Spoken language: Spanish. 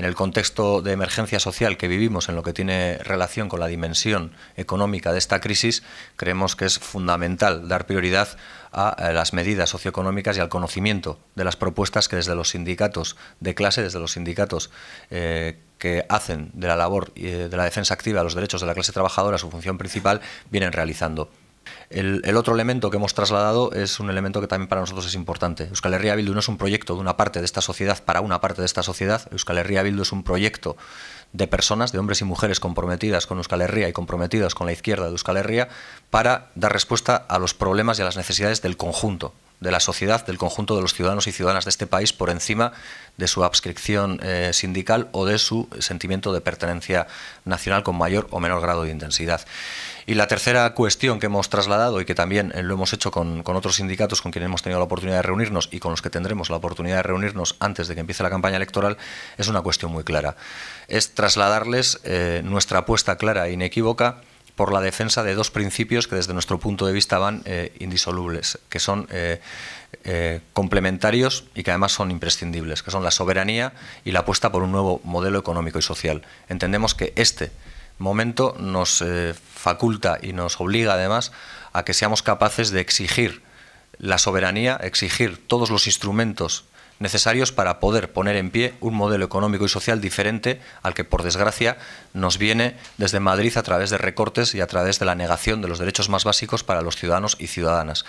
en el contexto de emergencia social que vivimos en lo que tiene relación con la dimensión económica de esta crisis, creemos que es fundamental dar prioridad a las medidas socioeconómicas y al conocimiento de las propuestas que desde los sindicatos de clase, desde los sindicatos eh, que hacen de la labor y eh, de la defensa activa de los derechos de la clase trabajadora su función principal, vienen realizando. El, otro elemento que hemos trasladado es un elemento que también para nosotros es importante. Euskal Herria Bildu no es un proyecto de una parte de esta sociedad para una parte de esta sociedad. Euskal Herria Bildu es un proyecto de personas, de hombres y mujeres comprometidas con Euskal Herria y comprometidas con la izquierda de Euskal Herria para dar respuesta a los problemas y a las necesidades del conjunto de la sociedad, del conjunto de los ciudadanos y ciudadanas de este país, por encima de su adscripción eh, sindical o de su sentimiento de pertenencia nacional con mayor o menor grado de intensidad. Y la tercera cuestión que hemos trasladado y que también eh, lo hemos hecho con, otros sindicatos con quienes hemos tenido la oportunidad de reunirnos y con los que tendremos la oportunidad de reunirnos antes de que empiece la campaña electoral es una cuestión muy clara. Es trasladarles eh, nuestra apuesta clara e inequívoca por la defensa de dos principios que desde nuestro punto de vista van eh, indisolubles, que son eh, eh, complementarios y que además son imprescindibles, que son la soberanía y la apuesta por un nuevo modelo económico y social. Entendemos que este momento nos faculta y nos obliga además a que seamos capaces de exigir la soberanía, exigir todos los instrumentos necesarios para poder poner en pie un modelo económico y social diferente al que, por desgracia, nos viene desde Madrid a través de recortes y a través de la negación de los derechos más básicos para los ciudadanos y ciudadanas.